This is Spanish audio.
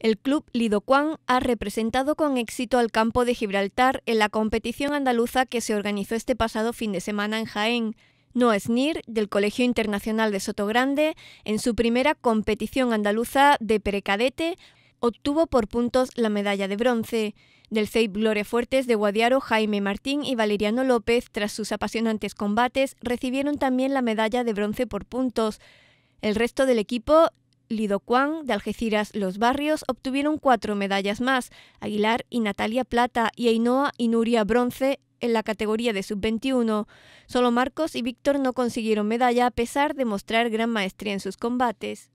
El club Lidocuán ha representado con éxito al campo de Gibraltar en la competición andaluza que se organizó este pasado fin de semana en Jaén. es NIR, del Colegio Internacional de Sotogrande, en su primera competición andaluza de precadete, obtuvo por puntos la medalla de bronce. Del CEIP Gloria Fuertes de Guadiaro, Jaime Martín y Valeriano López, tras sus apasionantes combates, recibieron también la medalla de bronce por puntos. El resto del equipo Lido Kwan de Algeciras Los Barrios, obtuvieron cuatro medallas más, Aguilar y Natalia Plata y Ainhoa y Nuria Bronce en la categoría de sub-21. Solo Marcos y Víctor no consiguieron medalla a pesar de mostrar gran maestría en sus combates.